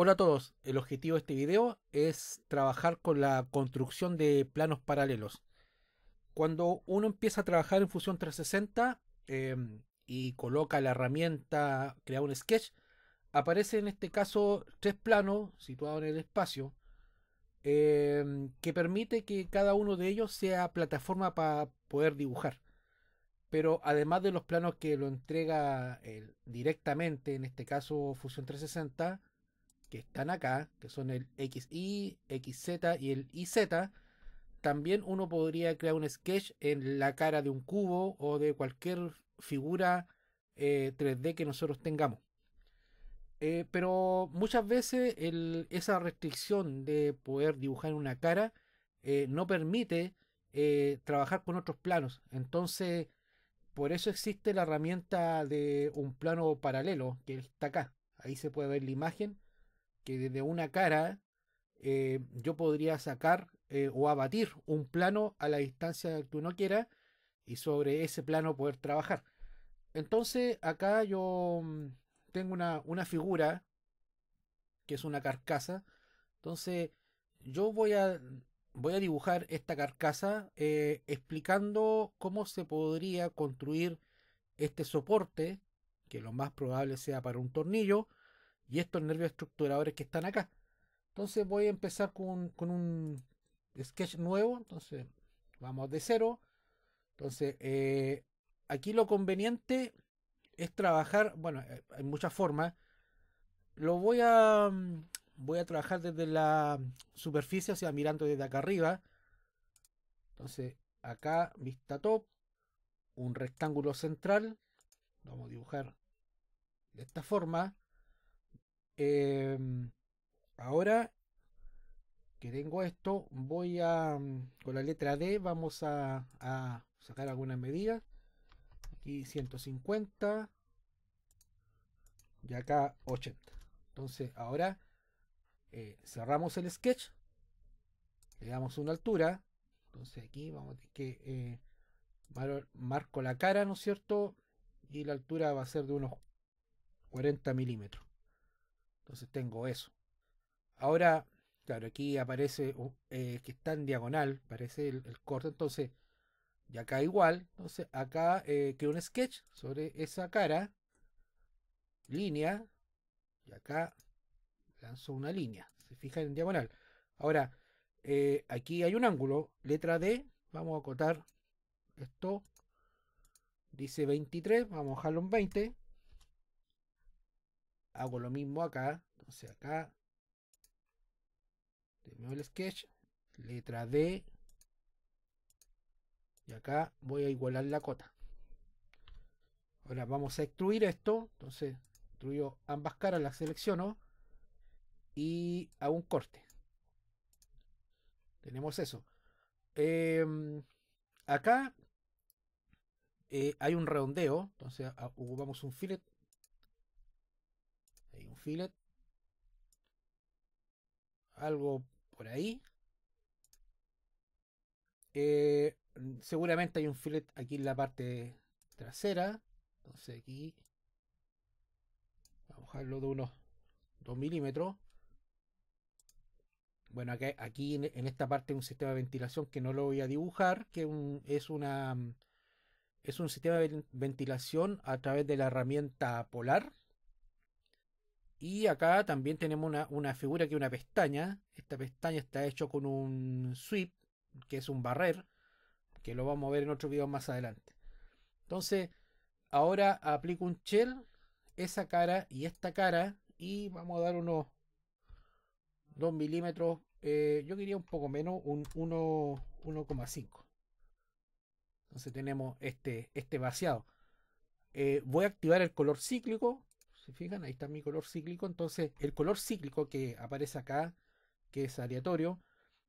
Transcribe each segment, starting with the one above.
Hola a todos, el objetivo de este video es trabajar con la construcción de planos paralelos. Cuando uno empieza a trabajar en Fusion 360 em, y coloca la herramienta crea un sketch, aparece en este caso tres planos situados en el espacio em, que permite que cada uno de ellos sea plataforma para poder dibujar. Pero además de los planos que lo entrega directamente, en este caso Fusion 360, que están acá, que son el XY, XZ y el IZ, también uno podría crear un sketch en la cara de un cubo o de cualquier figura 3D eh, que nosotros tengamos. Eh, pero muchas veces esa restricción de poder dibujar una cara eh, no permite trabajar con otros planos. Entonces, por eso existe la herramienta de un plano paralelo que está acá. Ahí se puede ver la imagen que de una cara eh, yo podría sacar eh, o abatir un plano a la distancia que uno quiera y sobre ese plano poder trabajar. Entonces acá yo mm, tengo una, figura que es una carcasa. Entonces yo voy a, voy a dibujar esta carcasa eh, explicando cómo se podría construir este soporte, que lo más probable sea para un tornillo, y estos nervios estructuradores que están acá. Entonces voy a empezar con, un sketch nuevo. Entonces vamos de cero. Entonces eh, aquí lo conveniente es trabajar, bueno, eh, hay muchas formas. Lo voy a, mm, voy a trabajar desde la superficie, o sea, mirando desde acá arriba. Entonces acá vista top, un rectángulo central. vamos a dibujar de esta forma. Em, ahora que tengo esto, voy a, mm, con la letra D, vamos a, sacar algunas medidas. Aquí 150 y acá 80. Entonces ahora eh, cerramos el sketch, le damos una altura. Entonces aquí vamos a que eh, marco la cara, ¿no es cierto? Y la altura va a ser de unos 40 milímetros. Entonces tengo eso. Ahora, claro, aquí aparece eh, que está en diagonal, parece el, corte, entonces, y acá igual, entonces acá eh, creo un sketch sobre esa cara, línea, y acá lanzo una línea, se fija en diagonal. Ahora, eh, aquí hay un ángulo, letra D, vamos a acotar esto, dice 23, vamos a dejarlo en 20, Hago lo mismo acá. Entonces acá. Tengo el sketch. Letra D. Y acá voy a igualar la cota. Ahora vamos a extruir esto. Entonces extruyo ambas caras, las selecciono. Y hago un corte. Tenemos eso. Em, acá eh, hay un redondeo. Entonces ocupamos un fillet fillet. Algo por ahí. Eh, seguramente hay un fillet aquí en la parte trasera. Entonces aquí vamos a bajarlo de unos 2 milímetros. Bueno, aquí en, esta parte un sistema de ventilación que no lo voy a dibujar, que es una es un sistema de ventilación a través de la herramienta polar. Y acá también tenemos una, figura que es una pestaña. Esta pestaña está hecho con un sweep, que es un barrer, que lo vamos a ver en otro video más adelante. Entonces, ahora aplico un shell, esa cara y esta cara, y vamos a dar unos 2 milímetros. Eh, yo quería un poco menos, un 1,5. Entonces tenemos este, este vaciado. Eh, voy a activar el color cíclico ¿Se fijan? Ahí está mi color cíclico. Entonces, el color cíclico que aparece acá, que es aleatorio,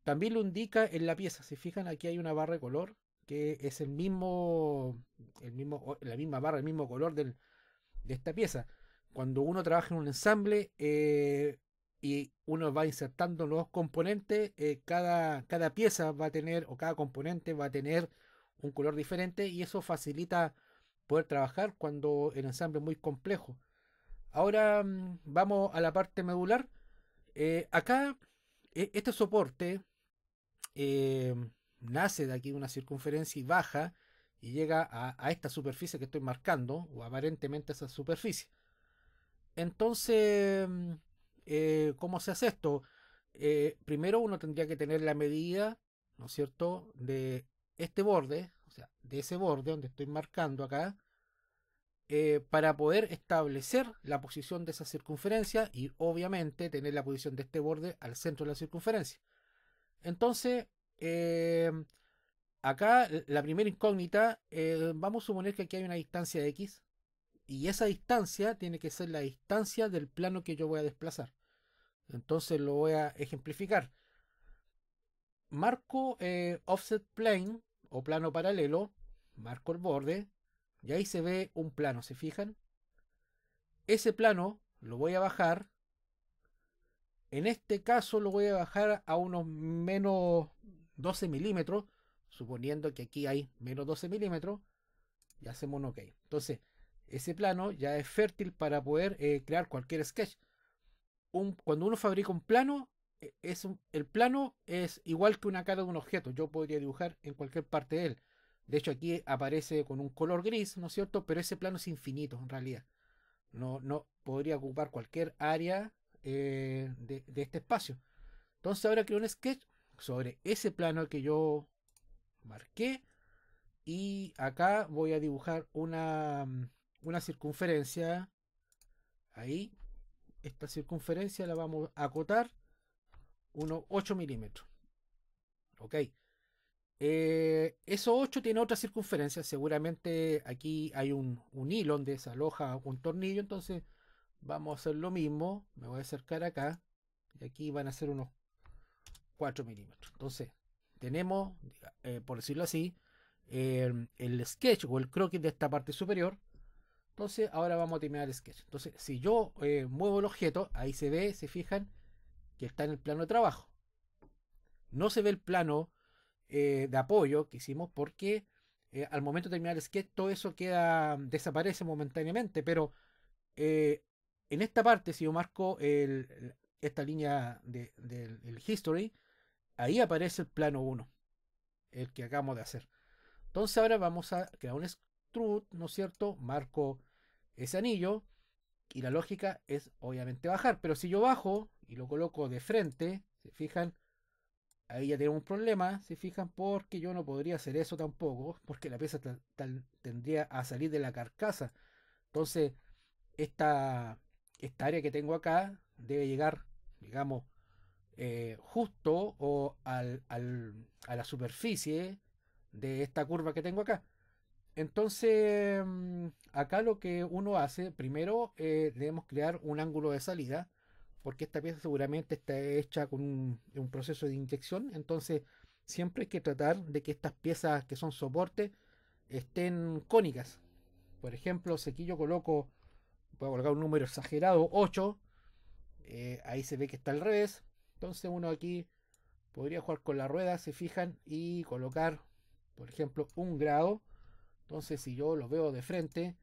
también lo indica en la pieza. Si fijan, aquí hay una barra de color que es el mismo, el mismo la misma barra, el mismo color del, de esta pieza. Cuando uno trabaja en un ensamble eh, y uno va insertando nuevos componentes, eh, cada, cada pieza va a tener, o cada componente va a tener un color diferente y eso facilita poder trabajar cuando el ensamble es muy complejo. Ahora mm, vamos a la parte medular. Eh, acá, e, este soporte eh, nace de aquí una circunferencia y baja y llega a, esta superficie que estoy marcando, o aparentemente esa superficie. Entonces, mm, eh, ¿cómo se hace esto? primero uno tendría que tener la medida, ¿no es cierto?, de este borde, o sea, de ese borde donde estoy marcando acá, eh, para poder establecer la posición de esa circunferencia y obviamente tener la posición de este borde al centro de la circunferencia. Entonces, eh, acá la primera incógnita, eh, vamos a suponer que aquí hay una distancia de x y esa distancia tiene que ser la distancia del plano que yo voy a desplazar. Entonces lo voy a ejemplificar. Marco offset plane o plano paralelo, marco el borde, y ahí se ve un plano, ¿se fijan? Ese plano lo voy a bajar. En este caso lo voy a bajar a unos menos 12 milímetros. Suponiendo que aquí hay menos 12 milímetros. Y hacemos un OK. Entonces, ese plano ya es fértil para poder eh, crear cualquier sketch. Un, cuando uno fabrica un plano, e, es el plano es igual que una cara de un objeto. Yo podría dibujar en cualquier parte de él. De hecho, aquí aparece con un color gris, ¿no es cierto? Pero ese plano es infinito, en realidad. No, no podría ocupar cualquier área eh, de, este espacio. Entonces ahora creo un sketch sobre ese plano que yo marqué. Y acá voy a dibujar una, una circunferencia. Ahí. Esta circunferencia la vamos a acotar unos 8 milímetros. Ok. Eh, eso 8 tiene otra circunferencia. Seguramente aquí hay un, hilo donde se aloja un tornillo. Entonces vamos a hacer lo mismo. Me voy a acercar acá. Y aquí van a ser unos 4 milímetros. Entonces tenemos, eh, por decirlo así, em, el sketch o el croquis de esta parte superior. Entonces ahora vamos a terminar el sketch. Entonces si yo eh, muevo el objeto, ahí se ve, se fijan que está en el plano de trabajo. No se ve el plano eh, de apoyo que hicimos porque eh, al momento de terminar el sketch todo eso queda mm, desaparece momentáneamente, pero eh, en esta parte si yo marco el, esta línea del history, ahí aparece el plano 1, el que acabamos de hacer. Entonces ahora vamos a crear un extrude, ¿no es cierto? Marco ese anillo y la lógica es obviamente bajar, pero si yo bajo y lo coloco de frente, se fijan, ahí ya tenemos un problema, si fijan, porque yo no podría hacer eso tampoco, porque la pieza tendría a salir de la carcasa. Entonces, esta, esta área que tengo acá debe llegar, digamos, eh, justo o al, a la superficie de esta curva que tengo acá. Entonces, mm, acá lo que uno hace, primero eh, debemos crear un ángulo de salida porque esta pieza seguramente está hecha con un, proceso de inyección, entonces siempre hay que tratar de que estas piezas que son soporte estén cónicas. Por ejemplo, si aquí yo coloco, voy a colocar un número exagerado, 8, eh, ahí se ve que está al revés, entonces uno aquí podría jugar con la rueda, se fijan, y colocar, por ejemplo, un grado. Entonces si yo lo veo de frente,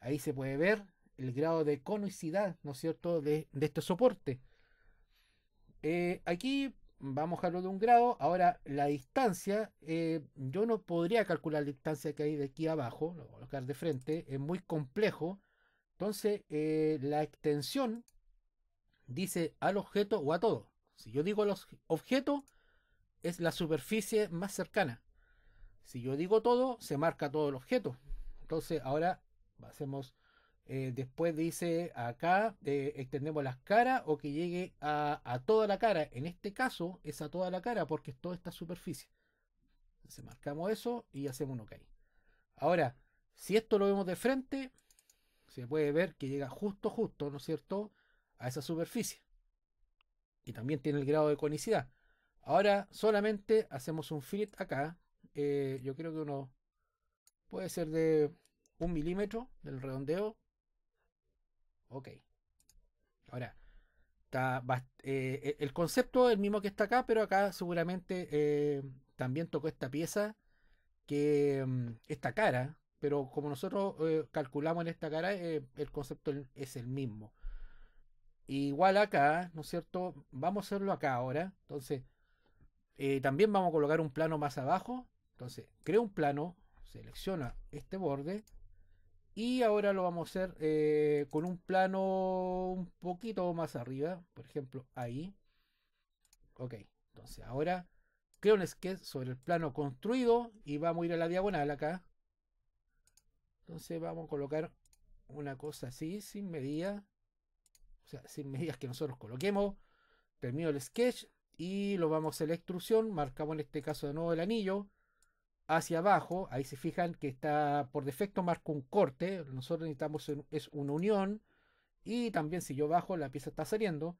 ahí se puede ver el grado de conicidad, ¿no es cierto?, de, este soporte. Eh, aquí vamos a lo de un grado. Ahora, la distancia, eh, yo no podría calcular la distancia que hay de aquí abajo, lo voy a colocar de frente, es muy complejo. Entonces, eh, la extensión dice al objeto o a todo. Si yo digo los objetos, es la superficie más cercana. Si yo digo todo, se marca todo el objeto. Entonces, ahora hacemos eh, después dice acá, eh, extendemos las caras o que llegue a, toda la cara. En este caso es a toda la cara porque es toda esta superficie. Entonces marcamos eso y hacemos un OK. Ahora, si esto lo vemos de frente, se puede ver que llega justo, justo, ¿no es cierto?, a esa superficie. Y también tiene el grado de conicidad. Ahora solamente hacemos un fit acá. Eh, yo creo que uno puede ser de un milímetro del redondeo Ok. Ahora, está, eh, e-, el concepto es el mismo que está acá, pero acá seguramente eh, también tocó esta pieza que mm, esta cara, pero como nosotros eh, calculamos en esta cara, el concepto es el mismo. Igual acá, ¿no es cierto? Vamos a hacerlo acá ahora. Entonces, también vamos a colocar un plano más abajo. Entonces, creo un plano, selecciona este borde, y ahora lo vamos a hacer eh, con un plano un poquito más arriba, por ejemplo ahí. Ok, entonces ahora creo un sketch sobre el plano construido y vamos a ir a la diagonal acá. Entonces vamos a colocar una cosa así, sin medida. O sea, sin medidas que nosotros coloquemos. Termino el sketch y lo vamos a la extrusión. Marcamos en este caso de nuevo el anillo hacia abajo, ahí se fijan que está por defecto marco un corte, nosotros necesitamos es una unión y también si yo bajo la pieza está saliendo,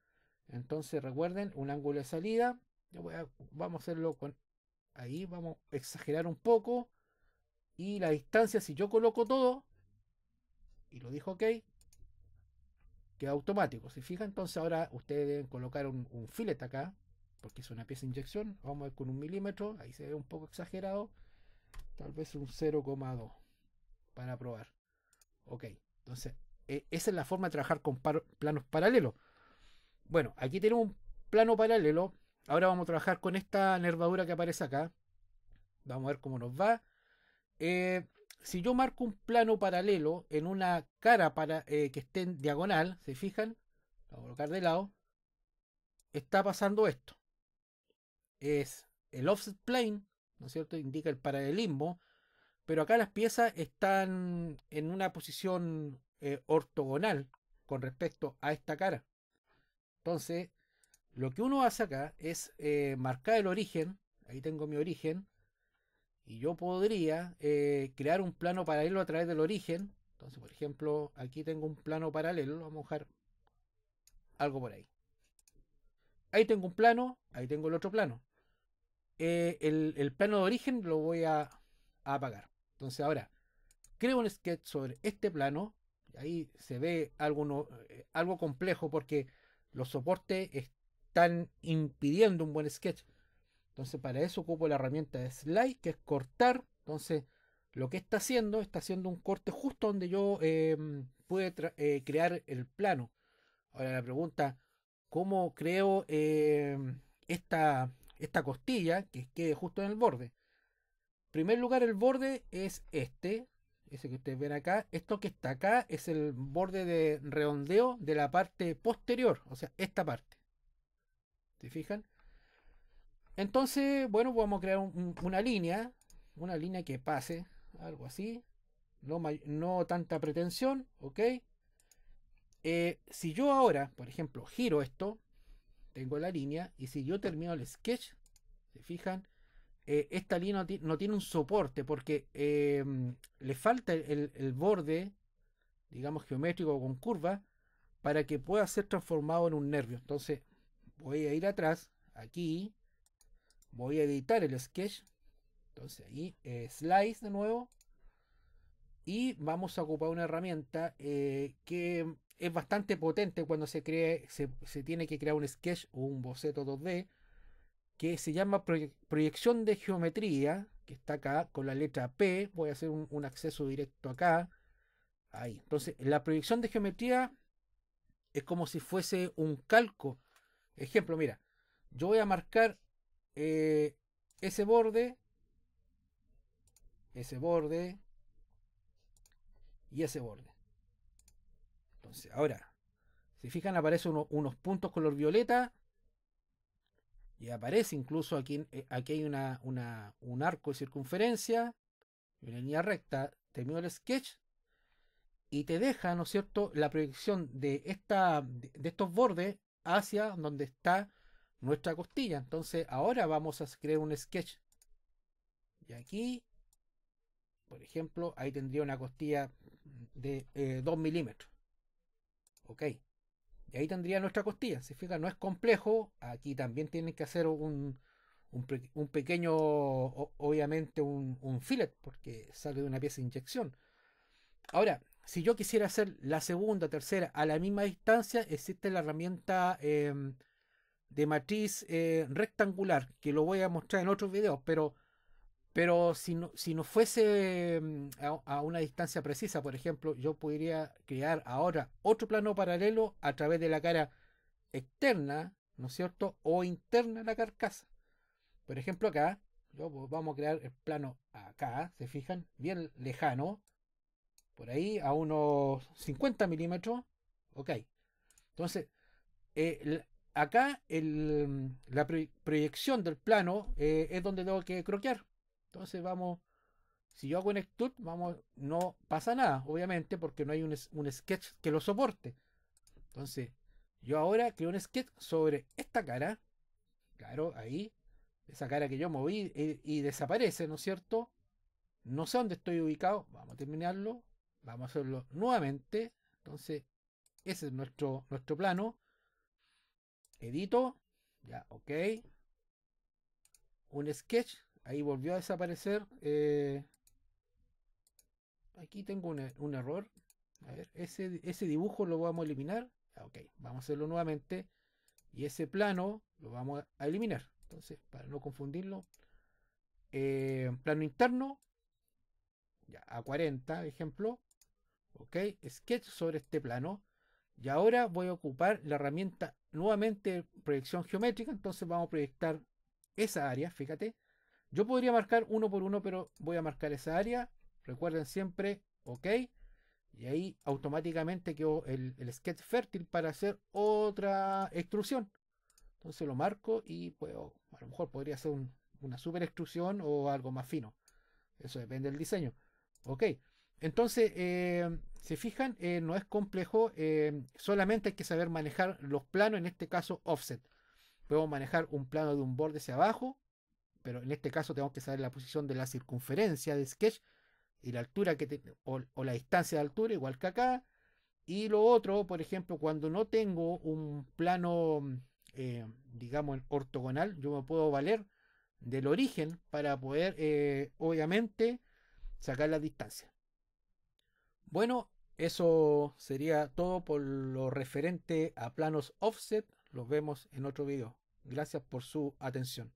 entonces recuerden un ángulo de salida, voy a, vamos a hacerlo con ahí, vamos a exagerar un poco y la distancia si yo coloco todo y lo dijo ok, queda automático, se fijan, entonces ahora ustedes deben colocar un, un acá porque es una pieza de inyección, vamos a ver con un milímetro, ahí se ve un poco exagerado, Tal vez un 0,2 para probar. Ok, entonces e, esa es la forma de trabajar con planos paralelos. Bueno, aquí tenemos un plano paralelo. Ahora vamos a trabajar con esta nervadura que aparece acá. Vamos a ver cómo nos va. Eh, si yo marco un plano paralelo en una cara para, eh, que esté en diagonal, ¿se fijan? Lo voy a colocar de lado. Está pasando esto. Es el offset plane ¿no es cierto? Indica el paralelismo, pero acá las piezas están en una posición eh, ortogonal con respecto a esta cara. Entonces, lo que uno hace acá es eh, marcar el origen, ahí tengo mi origen, y yo podría eh, crear un plano paralelo a través del origen. Entonces, por ejemplo, aquí tengo un plano paralelo, vamos a mojar algo por ahí. Ahí tengo un plano, ahí tengo el otro plano. Eh, el, plano de origen lo voy a, apagar. Entonces ahora, creo un sketch sobre este plano. Ahí se ve algo, eh, algo complejo porque los soportes están impidiendo un buen sketch. Entonces para eso ocupo la herramienta de slide que es cortar. Entonces lo que está haciendo, está haciendo un corte justo donde yo em, pude eh, crear el plano. Ahora la pregunta, ¿cómo creo em, esta, esta costilla que quede justo en el borde. En primer lugar, el borde es este, ese que ustedes ven acá. Esto que está acá es el borde de redondeo de la parte posterior, o sea, esta parte. ¿Se fijan? Entonces, bueno, vamos a crear una línea, una línea que pase, algo así. No, no tanta pretensión, ¿ok? Eh, si yo ahora, por ejemplo, giro esto, tengo la línea y si yo termino el sketch, se fijan, eh, esta línea no, tiene un soporte porque eh, le falta el, borde, digamos geométrico con curva, para que pueda ser transformado en un nervio. Entonces voy a ir atrás, aquí, voy a editar el sketch, entonces ahí, eh, slice de nuevo, y vamos a ocupar una herramienta que es bastante potente cuando se cree, se, tiene que crear un sketch o un boceto 2D que se llama proyección de geometría, que está acá con la letra P. Voy a hacer un, acceso directo acá. Ahí. Entonces, la proyección de geometría es como si fuese un calco. Ejemplo, mira, yo voy a marcar eh, ese borde, ese borde y ese borde. Ahora, si fijan, aparecen unos puntos color violeta. Y aparece incluso aquí, eh, aquí hay una, un arco de circunferencia, una línea recta, termino el sketch y te deja, ¿no es cierto?, la proyección de, esta, de estos bordes hacia donde está nuestra costilla. Entonces ahora vamos a crear un sketch. Y aquí, por ejemplo, ahí tendría una costilla de 2 eh, milímetros. Ok. Y ahí tendría nuestra costilla. si fija, no es complejo. Aquí también tienen que hacer un, un, pequeño, obviamente, un, filet, fillet, porque sale de una pieza de inyección. Ahora, si yo quisiera hacer la segunda, tercera a la misma distancia, existe la herramienta em, de matriz eh, rectangular, que lo voy a mostrar en otros videos, pero pero si no, fuese mm, a, una distancia precisa, por ejemplo, yo podría crear ahora otro plano paralelo a través de la cara externa, ¿no es cierto? O interna de la carcasa. Por ejemplo, acá, pues, vamos a crear el plano acá, ¿se fijan? Bien lejano, por ahí a unos 50 milímetros. Ok. Entonces, eh, acá mm, la proyección del plano eh, es donde tengo que croquear. Entonces vamos, si yo hago un extrude, vamos, no pasa nada, obviamente, porque no hay un, sketch que lo soporte. Entonces, yo ahora creo un sketch sobre esta cara, claro, ahí, esa cara que yo moví y, eh, y desaparece, ¿no es cierto? No sé dónde estoy ubicado, vamos a terminarlo, vamos a hacerlo nuevamente, entonces ese es nuestro, nuestro plano. Edito. Ya, ok. Un sketch ahí volvió a desaparecer. Eh, aquí tengo un error. A ver, ese, dibujo lo vamos a eliminar. Ah, ok, vamos a hacerlo nuevamente. Y ese plano lo vamos a eliminar. Entonces, para no confundirlo. Eh, plano interno. a 40, ejemplo. Ok, sketch sobre este plano. Y ahora voy a ocupar la herramienta nuevamente proyección geométrica. Entonces vamos a proyectar esa área, fíjate. Yo podría marcar uno por uno, pero voy a marcar esa área. Recuerden siempre, ok. Y ahí automáticamente quedó el, sketch fértil para hacer otra extrusión. Entonces lo marco y puedo. a lo mejor podría ser una super extrusión o algo más fino. Eso depende del diseño. Ok. Entonces, eh, se fijan, eh, no es complejo, eh, solamente hay que saber manejar los planos, en este caso offset. Podemos manejar un plano de un borde hacia abajo, pero en este caso tengo que saber la posición de la circunferencia de sketch y la altura que o, la distancia de altura, igual que acá. Y lo otro, por ejemplo, cuando no tengo un plano, eh, digamos, ortogonal, yo me puedo valer del origen para poder, eh, obviamente, sacar la distancia. Bueno, eso sería todo por lo referente a planos offset. Los vemos en otro video. Gracias por su atención.